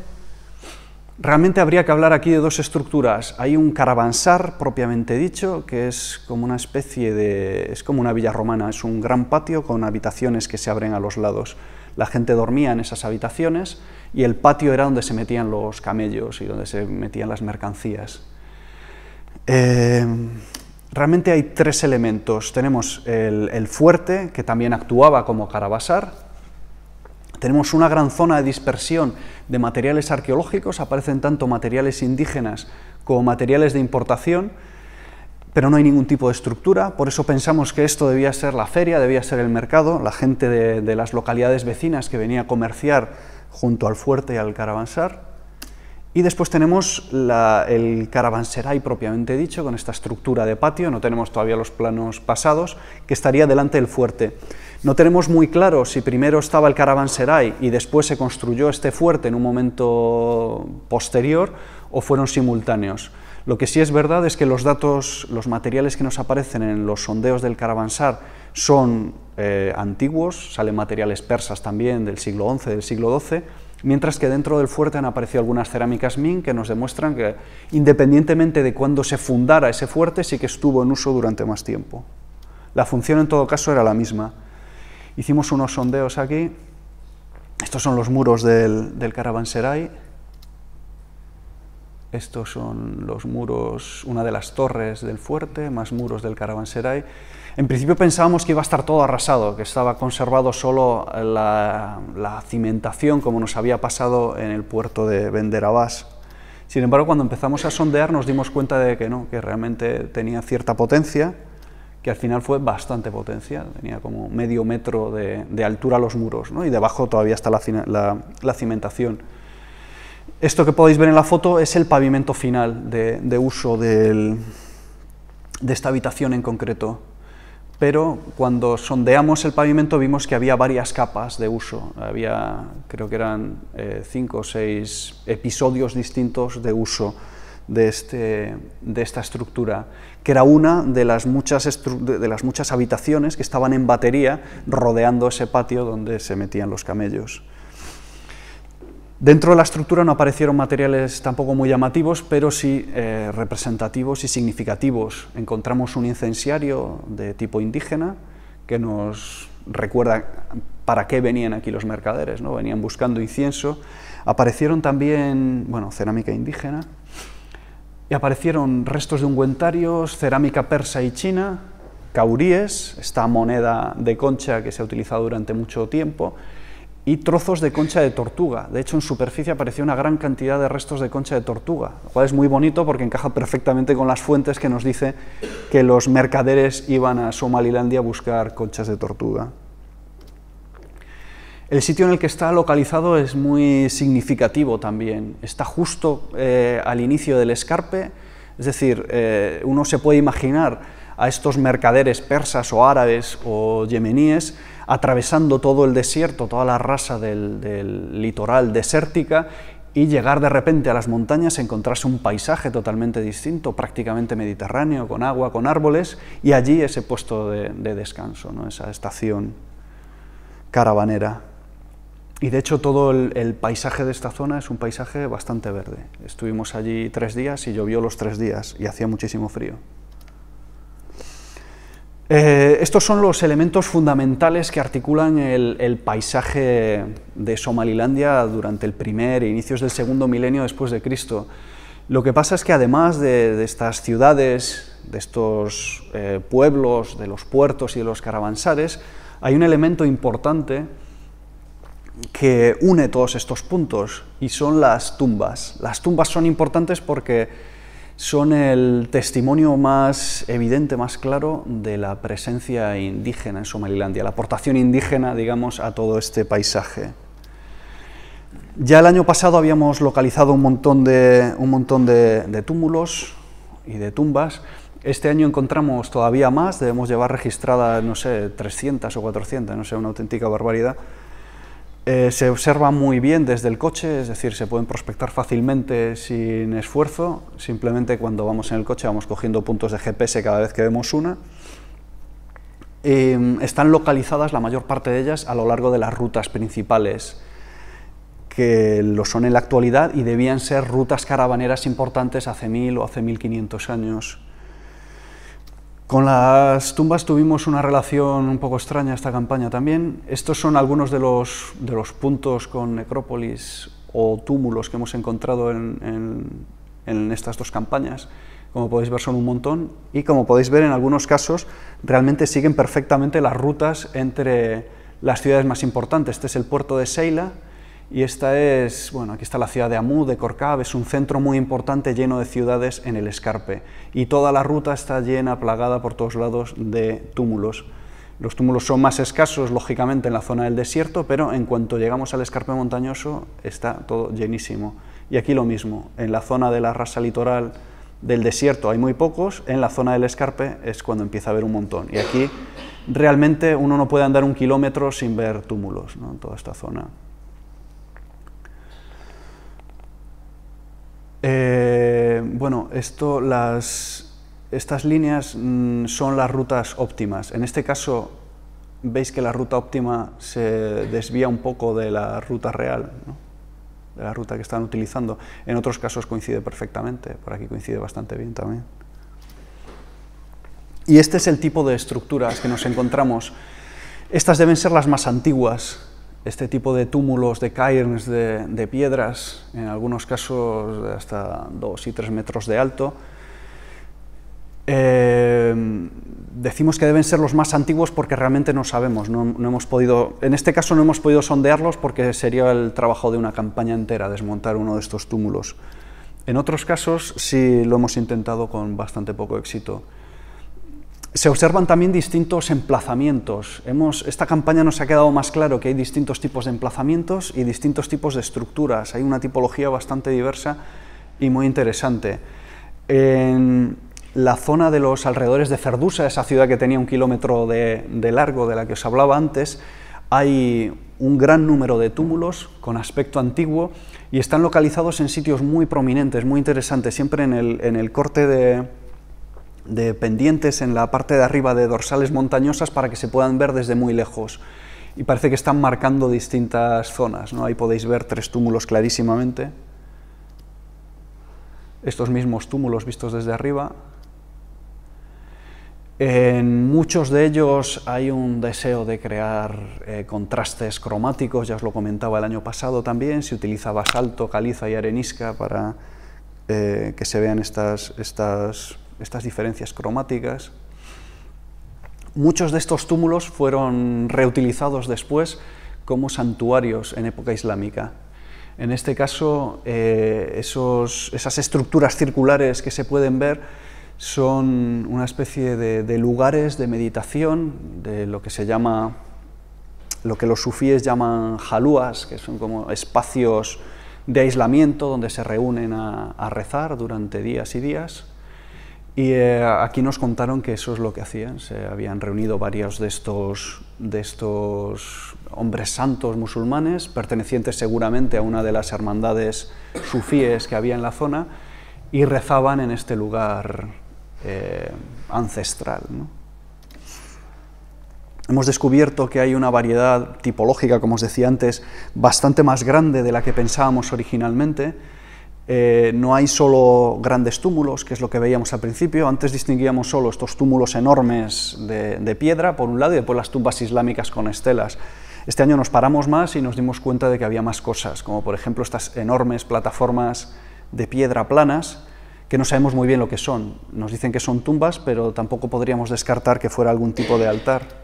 Realmente habría que hablar aquí de dos estructuras. Hay un caravansar propiamente dicho, que es como una especie de... es como una villa romana, es un gran patio con habitaciones que se abren a los lados. La gente dormía en esas habitaciones y el patio era donde se metían los camellos y donde se metían las mercancías. Eh, Realmente hay tres elementos. Tenemos el, fuerte, que también actuaba como caravasar. Tenemos una gran zona de dispersión de materiales arqueológicos, aparecen tanto materiales indígenas como materiales de importación, pero no hay ningún tipo de estructura, por eso pensamos que esto debía ser la feria, debía ser el mercado, la gente de, las localidades vecinas que venía a comerciar junto al fuerte y al caravasar. Y después tenemos el caravanserai propiamente dicho, con esta estructura de patio, no tenemos todavía los planos pasados, que estaría delante del fuerte. No tenemos muy claro si primero estaba el caravanserai y después se construyó este fuerte en un momento posterior o fueron simultáneos. Lo que sí es verdad es que los datos, los materiales que nos aparecen en los sondeos del Caravansar son eh, antiguos, salen materiales persas también del siglo XI, del siglo XII, mientras que dentro del fuerte han aparecido algunas cerámicas min que nos demuestran que independientemente de cuándo se fundara ese fuerte, sí que estuvo en uso durante más tiempo. La función en todo caso era la misma. Hicimos unos sondeos aquí. Estos son los muros del, del Caravanserai. Estos son los muros, una de las torres del fuerte, más muros del Caravanserai. En principio pensábamos que iba a estar todo arrasado, que estaba conservado solo la, cimentación, como nos había pasado en el puerto de Venderabás. Sin embargo, cuando empezamos a sondear nos dimos cuenta de que no, que realmente tenía cierta potencia, que al final fue bastante potencia, tenía como medio metro de, altura los muros, y debajo todavía está la, cimentación. Esto que podéis ver en la foto es el pavimento final de, uso de esta habitación en concreto pero cuando sondeamos el pavimento vimos que había varias capas de uso, había, creo que eran eh, cinco o seis episodios distintos de uso de, este, esta estructura, que era una de de las muchas habitaciones que estaban en batería rodeando ese patio donde se metían los camellos. Dentro de la estructura no aparecieron materiales tampoco muy llamativos, pero sí eh, representativos y significativos. Encontramos un incensiario de tipo indígena que nos recuerda para qué venían aquí los mercaderes, ¿no? venían buscando incienso. Aparecieron también, bueno, cerámica indígena, y aparecieron restos de ungüentarios, cerámica persa y china, cauríes, esta moneda de concha que se ha utilizado durante mucho tiempo, y trozos de concha de tortuga. De hecho, en superficie apareció una gran cantidad de restos de concha de tortuga, lo cual es muy bonito porque encaja perfectamente con las fuentes que nos dice que los mercaderes iban a Somalilandia a buscar conchas de tortuga. El sitio en el que está localizado es muy significativo también. Está justo eh, al inicio del escarpe, es decir, eh, uno se puede imaginar a estos mercaderes persas o árabes o yemeníes atravesando todo el desierto, toda la raza del, litoral desértica y llegar de repente a las montañas, encontrarse un paisaje totalmente distinto, prácticamente mediterráneo, con agua, con árboles, y allí ese puesto de, descanso, ¿no? esa estación caravanera. Y de hecho todo el, paisaje de esta zona es un paisaje bastante verde. Estuvimos allí tres días y llovió los tres días y hacía muchísimo frío. Eh, estos son los elementos fundamentales que articulan el, paisaje de Somalilandia durante el primer e inicios del segundo milenio después de Cristo. Lo que pasa es que además de, estas ciudades, de estos eh, pueblos, de los puertos y de los caravansares, hay un elemento importante que une todos estos puntos y son las tumbas. Las tumbas son importantes porque son el testimonio más evidente, más claro de la presencia indígena en Somalilandia, la aportación indígena, digamos, a todo este paisaje. Ya el año pasado habíamos localizado un montón de, un montón de, túmulos y de tumbas. Este año encontramos todavía más, debemos llevar registradas, no sé, 300 o 400, no sé, una auténtica barbaridad. Eh, se observa muy bien desde el coche, es decir, se pueden prospectar fácilmente sin esfuerzo, simplemente cuando vamos en el coche vamos cogiendo puntos de GPS cada vez que vemos una. Mm, están localizadas la mayor parte de ellas a lo largo de las rutas principales que lo son en la actualidad y debían ser rutas caravaneras importantes hace 1000 o hace 1500 años. Con las tumbas tuvimos una relación un poco extraña esta campaña también. Estos son algunos de los, puntos con necrópolis o túmulos que hemos encontrado en, en estas dos campañas. Como podéis ver son un montón y como podéis ver en algunos casos realmente siguen perfectamente las rutas entre las ciudades más importantes. Este es el puerto de Seila, y esta es, bueno, aquí está la ciudad de Amú, de Corcab, es un centro muy importante lleno de ciudades en el escarpe. Y toda la ruta está llena, plagada por todos lados de túmulos. Los túmulos son más escasos, lógicamente, en la zona del desierto, pero en cuanto llegamos al escarpe montañoso está todo llenísimo. Y aquí lo mismo, en la zona de la rasa litoral del desierto hay muy pocos, en la zona del escarpe es cuando empieza a haber un montón. Y aquí realmente uno no puede andar un kilómetro sin ver túmulos, ¿no? en toda esta zona. Eh, bueno, esto, estas líneas mm, son las rutas óptimas. En este caso, veis que la ruta óptima se desvía un poco de la ruta real, de la ruta que están utilizando. En otros casos coincide perfectamente, por aquí coincide bastante bien también. Y este es el tipo de estructuras que nos encontramos. Estas deben ser las más antiguas, este tipo de túmulos, de cairns, de, piedras, en algunos casos hasta 2 y 3 metros de alto, eh, decimos que deben ser los más antiguos porque realmente no sabemos, hemos podido, en este caso no hemos podido sondearlos porque sería el trabajo de una campaña entera desmontar uno de estos túmulos. En otros casos sí lo hemos intentado con bastante poco éxito se observan también distintos emplazamientos. Hemos, esta campaña nos ha quedado más claro que hay distintos tipos de emplazamientos y distintos tipos de estructuras. Hay una tipología bastante diversa y muy interesante. En la zona de los alrededores de Cerdusa, esa ciudad que tenía un kilómetro de, largo de la que os hablaba antes, hay un gran número de túmulos con aspecto antiguo y están localizados en sitios muy prominentes, muy interesantes, siempre en el corte de, de pendientes en la parte de arriba de dorsales montañosas para que se puedan ver desde muy lejos. Y parece que están marcando distintas zonas. ¿no? Ahí podéis ver tres túmulos clarísimamente. Estos mismos túmulos vistos desde arriba. En muchos de ellos hay un deseo de crear eh, contrastes cromáticos, ya os lo comentaba el año pasado también, se utiliza basalto, caliza y arenisca para eh, que se vean estas, estas estas diferencias cromáticas. Muchos de estos túmulos fueron reutilizados después como santuarios en época islámica. En este caso, eh, esas estructuras circulares que se pueden ver son una especie de, lugares de meditación, de lo que se llama, lo que los sufíes llaman jalúas, que son como espacios de aislamiento donde se reúnen a rezar durante días y días. Y eh, aquí nos contaron que eso es lo que hacían. Se habían reunido varios de estos, hombres santos musulmanes, pertenecientes seguramente a una de las hermandades sufíes que había en la zona, y rezaban en este lugar eh, ancestral. Hemos descubierto que hay una variedad tipológica, como os decía antes, bastante más grande de la que pensábamos originalmente eh, no hay solo grandes túmulos, que es lo que veíamos al principio. Antes distinguíamos solo estos túmulos enormes de, piedra, por un lado, y después las tumbas islámicas con estelas. Este año nos paramos más y nos dimos cuenta de que había más cosas, como por ejemplo estas enormes plataformas de piedra planas, que no sabemos muy bien lo que son. Nos dicen que son tumbas, pero tampoco podríamos descartar que fuera algún tipo de altar.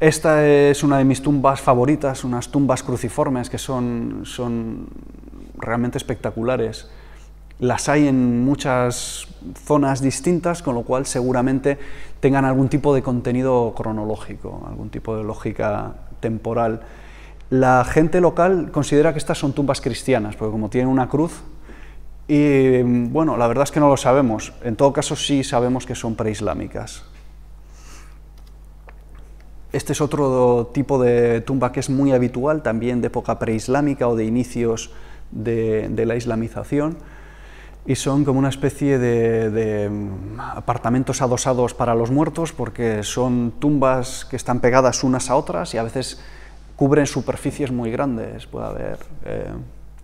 Esta es una de mis tumbas favoritas, unas tumbas cruciformes que son realmente espectaculares. Las hay en muchas zonas distintas, con lo cual seguramente tengan algún tipo de contenido cronológico, algún tipo de lógica temporal. La gente local considera que estas son tumbas cristianas, porque como tienen una cruz, y bueno, la verdad es que no lo sabemos. En todo caso sí sabemos que son preislámicas. Este es otro tipo de tumba que es muy habitual, también de época preislámica o de inicios de, la islamización y son como una especie de, mm, apartamentos adosados para los muertos porque son tumbas que están pegadas unas a otras y a veces cubren superficies muy grandes. Puede haber eh,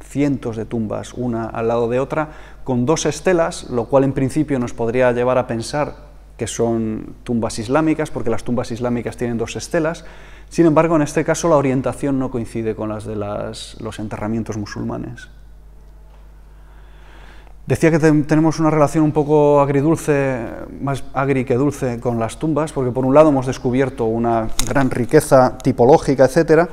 cientos de tumbas una al lado de otra con dos estelas, lo cual en principio nos podría llevar a pensar que son tumbas islámicas, porque las tumbas islámicas tienen dos estelas. Sin embargo, en este caso la orientación no coincide con las de los enterramientos musulmanes. Decía que tenemos una relación un poco agridulce, más agri que dulce, con las tumbas, porque por un lado hemos descubierto una gran riqueza tipológica, etcétera,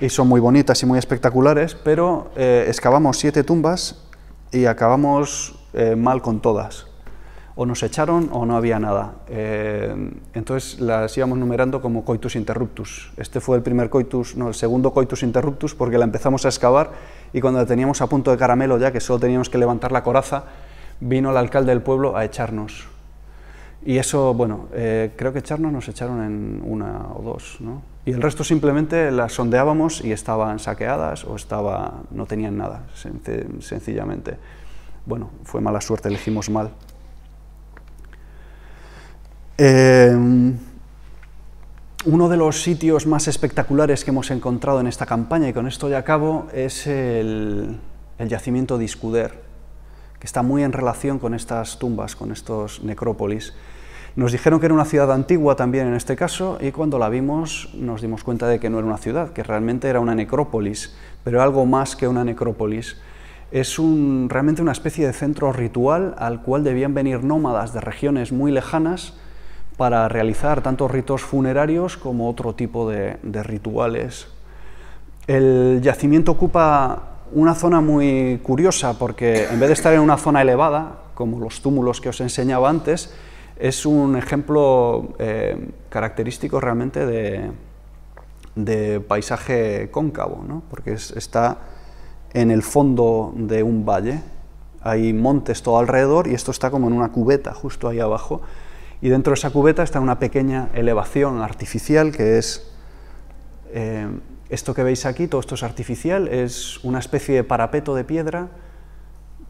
y son muy bonitas y muy espectaculares, pero eh, excavamos siete tumbas y acabamos eh, mal con todas o nos echaron o no había nada. Eh, entonces las íbamos numerando como coitus interruptus. Este fue el primer coitus, no, el segundo coitus interruptus porque la empezamos a excavar y cuando la teníamos a punto de caramelo ya, que solo teníamos que levantar la coraza, vino el alcalde del pueblo a echarnos. Y eso, bueno, eh, creo que echarnos nos echaron en una o dos, ¿no? Y el resto simplemente las sondeábamos y estaban saqueadas o estaba, no tenían nada, sencillamente. Bueno, fue mala suerte, elegimos mal. Em, uno de los sitios más espectaculares que hemos encontrado en esta campaña, y con esto ya acabo, es el, yacimiento de Iscuder, que está muy en relación con estas tumbas, con estos necrópolis. Nos dijeron que era una ciudad antigua también en este caso, y cuando la vimos nos dimos cuenta de que no era una ciudad, que realmente era una necrópolis, pero algo más que una necrópolis. Es realmente una especie de centro ritual al cual debían venir nómadas de regiones muy lejanas para realizar tanto ritos funerarios como otro tipo de, rituales. El yacimiento ocupa una zona muy curiosa porque en vez de estar en una zona elevada, como los túmulos que os enseñaba antes, es un ejemplo eh, característico realmente de, paisaje cóncavo, ¿no? porque está en el fondo de un valle, hay montes todo alrededor y esto está como en una cubeta justo ahí abajo, y dentro de esa cubeta está una pequeña elevación artificial que es... Eh, esto que veis aquí, todo esto es artificial, es una especie de parapeto de piedra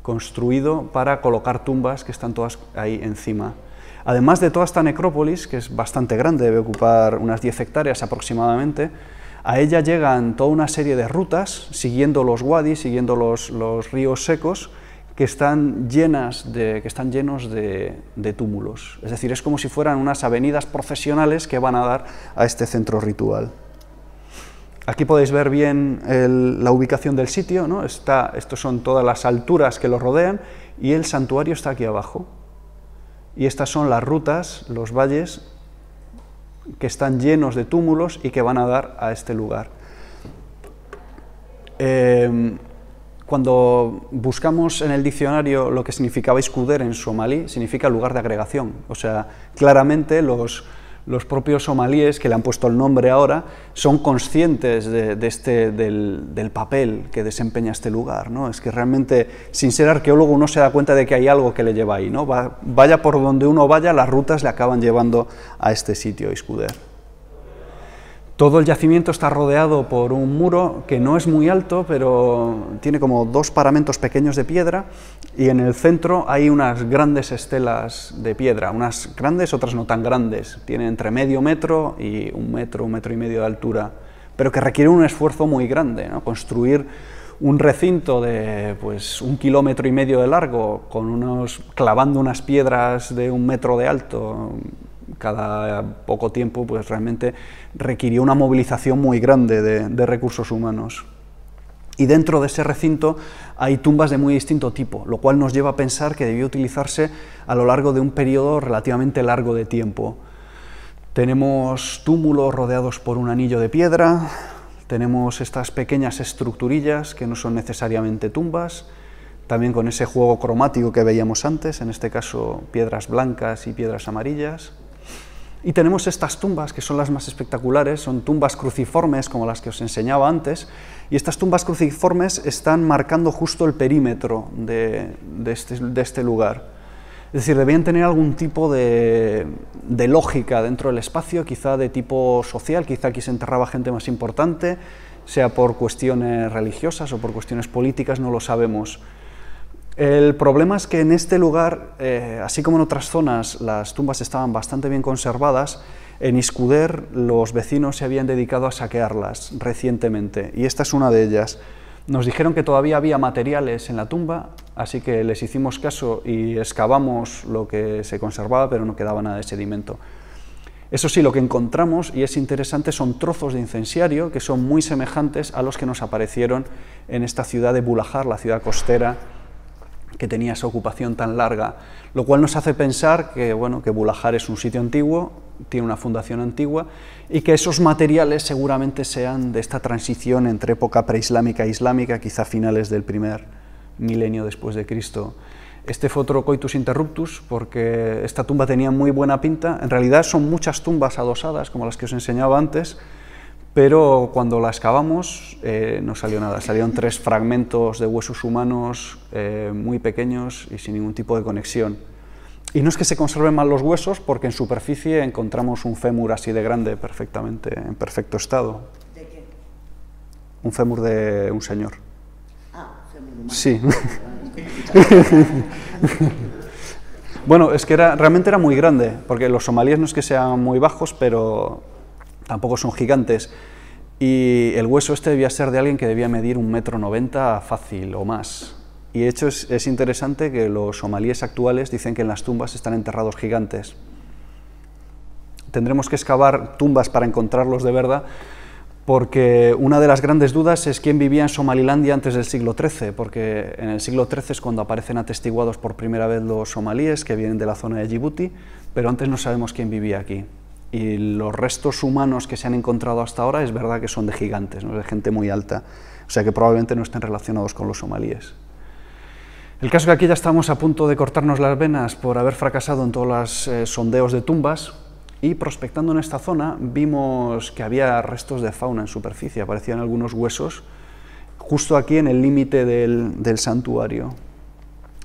construido para colocar tumbas que están todas ahí encima. Además de toda esta necrópolis, que es bastante grande, debe ocupar unas 10 hectáreas aproximadamente, a ella llegan toda una serie de rutas, siguiendo los wadis, siguiendo los ríos secos, que están, llenas de, que están llenos de, túmulos. Es decir, es como si fueran unas avenidas profesionales que van a dar a este centro ritual. Aquí podéis ver bien la ubicación del sitio, ¿no? son todas las alturas que lo rodean y el santuario está aquí abajo. Y estas son las rutas, los valles que están llenos de túmulos y que van a dar a este lugar. Em, cuando buscamos en el diccionario lo que significaba escuder en somalí, significa lugar de agregación. O sea, claramente los, los propios somalíes, que le han puesto el nombre ahora, son conscientes de, este, del, del, papel que desempeña este lugar. ¿no? Es que realmente, sin ser arqueólogo, uno se da cuenta de que hay algo que le lleva ahí. ¿no? vaya por donde uno vaya, las rutas le acaban llevando a este sitio, Escuder. Todo el yacimiento está rodeado por un muro que no es muy alto, pero tiene como dos paramentos pequeños de piedra y en el centro hay unas grandes estelas de piedra, unas grandes, otras no tan grandes. Tiene entre medio metro y un metro, un metro y medio de altura, pero que requiere un esfuerzo muy grande. Construir un recinto de pues, un kilómetro y medio de largo, con unos, clavando unas piedras de un metro de alto, cada poco tiempo, pues realmente requirió una movilización muy grande de, recursos humanos. Y dentro de ese recinto hay tumbas de muy distinto tipo, lo cual nos lleva a pensar que debió utilizarse a lo largo de un periodo relativamente largo de tiempo. Tenemos túmulos rodeados por un anillo de piedra, tenemos estas pequeñas estructurillas que no son necesariamente tumbas, también con ese juego cromático que veíamos antes, en este caso piedras blancas y piedras amarillas. Y tenemos estas tumbas, que son las más espectaculares, son tumbas cruciformes, como las que os enseñaba antes, y estas tumbas cruciformes están marcando justo el perímetro de, este, este, lugar. Es decir, debían tener algún tipo de lógica dentro del espacio, quizá de tipo social, quizá aquí se enterraba gente más importante, sea por cuestiones religiosas o por cuestiones políticas, no lo sabemos. El problema es que en este lugar, eh, así como en otras zonas, las tumbas estaban bastante bien conservadas, en Iscuder los vecinos se habían dedicado a saquearlas recientemente, y esta es una de ellas. Nos dijeron que todavía había materiales en la tumba, así que les hicimos caso y excavamos lo que se conservaba, pero no quedaba nada de sedimento. Eso sí, lo que encontramos, y es interesante, son trozos de incensiario que son muy semejantes a los que nos aparecieron en esta ciudad de Bulajar, la ciudad costera que tenía esa ocupación tan larga, lo cual nos hace pensar que, bueno, que Bulajar es un sitio antiguo, tiene una fundación antigua y que esos materiales seguramente sean de esta transición entre época preislámica e islámica, quizá finales del primer milenio después de Cristo. Este fue otro coitus interruptus porque esta tumba tenía muy buena pinta. En realidad son muchas tumbas adosadas, como las que os enseñaba antes, pero cuando la excavamos eh, no salió nada. Salieron tres fragmentos de huesos humanos eh, muy pequeños y sin ningún tipo de conexión. Y no es que se conserven mal los huesos, porque en superficie encontramos un fémur así de grande, perfectamente, en perfecto estado. ¿De qué? Un fémur de un señor. Ah, fémur humano. Sí. bueno, es que era, realmente era muy grande, porque los somalíes no es que sean muy bajos, pero tampoco son gigantes. Y el hueso este debía ser de alguien que debía medir un metro noventa fácil o más. Y de hecho es, interesante que los somalíes actuales dicen que en las tumbas están enterrados gigantes. Tendremos que excavar tumbas para encontrarlos de verdad, porque una de las grandes dudas es quién vivía en Somalilandia antes del siglo XIII, porque en el siglo XIII es cuando aparecen atestiguados por primera vez los somalíes que vienen de la zona de Djibouti, pero antes no sabemos quién vivía aquí y los restos humanos que se han encontrado hasta ahora es verdad que son de gigantes, ¿no? de gente muy alta, o sea que probablemente no estén relacionados con los somalíes. El caso es que aquí ya estamos a punto de cortarnos las venas por haber fracasado en todos los eh, sondeos de tumbas y prospectando en esta zona vimos que había restos de fauna en superficie, aparecían algunos huesos justo aquí en el límite del santuario.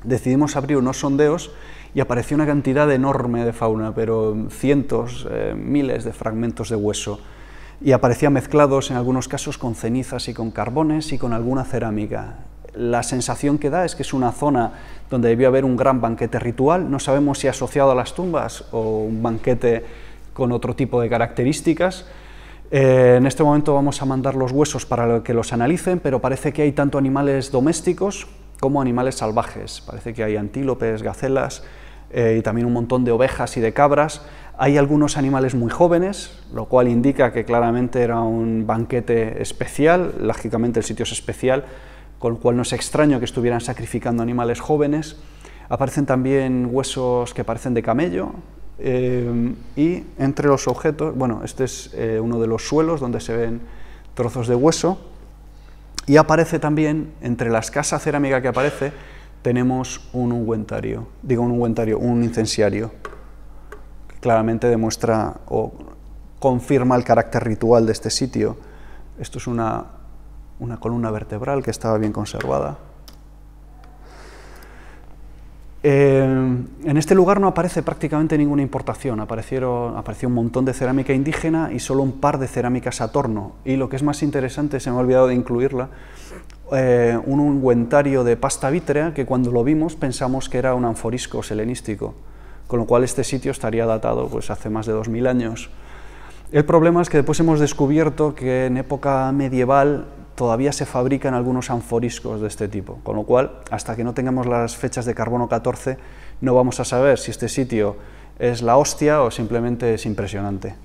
Decidimos abrir unos sondeos y apareció una cantidad enorme de fauna, pero cientos, eh, miles de fragmentos de hueso, y aparecían mezclados en algunos casos con cenizas y con carbones y con alguna cerámica. La sensación que da es que es una zona donde debió haber un gran banquete ritual, no sabemos si asociado a las tumbas o un banquete con otro tipo de características, eh, en este momento vamos a mandar los huesos para que los analicen, pero parece que hay tanto animales domésticos como animales salvajes. Parece que hay antílopes, gacelas, eh, y también un montón de ovejas y de cabras. Hay algunos animales muy jóvenes, lo cual indica que claramente era un banquete especial, lógicamente el sitio es especial, con lo cual no es extraño que estuvieran sacrificando animales jóvenes. Aparecen también huesos que parecen de camello eh, y entre los objetos, bueno, este es eh, uno de los suelos donde se ven trozos de hueso y aparece también, entre la escasa cerámica que aparece, tenemos un ungüentario, digo un ungüentario, un incensiario, que claramente demuestra o confirma el carácter ritual de este sitio. Esto es una, columna vertebral que estaba bien conservada. Eh, en este lugar no aparece prácticamente ninguna importación, Aparecieron, apareció un montón de cerámica indígena y solo un par de cerámicas a torno. Y lo que es más interesante, se me ha olvidado de incluirla, eh, un ungüentario de pasta vítrea que cuando lo vimos pensamos que era un anforisco selenístico con lo cual este sitio estaría datado pues, hace más de 2.000 años. El problema es que después hemos descubierto que en época medieval todavía se fabrican algunos anforiscos de este tipo, con lo cual, hasta que no tengamos las fechas de carbono 14, no vamos a saber si este sitio es la hostia o simplemente es impresionante.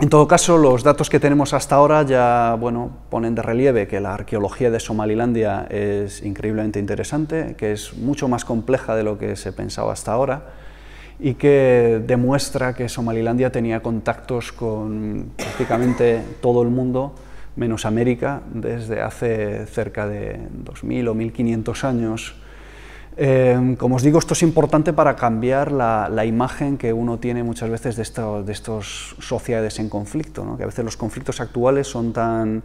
En todo caso, los datos que tenemos hasta ahora ya bueno, ponen de relieve que la arqueología de Somalilandia es increíblemente interesante, que es mucho más compleja de lo que se pensaba hasta ahora y que demuestra que Somalilandia tenía contactos con prácticamente todo el mundo, menos América, desde hace cerca de 2.000 o 1.500 años Em, como os digo, esto es importante para cambiar la, imagen que uno tiene muchas veces de, estas de estos sociedades en conflicto, que a veces los conflictos actuales son tan,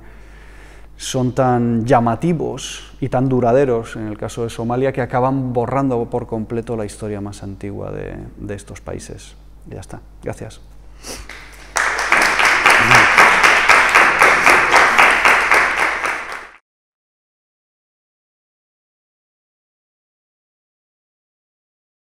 llamativos y tan duraderos, en el caso de Somalia, que acaban borrando por completo la historia más antigua de estos países. Ya está. Gracias.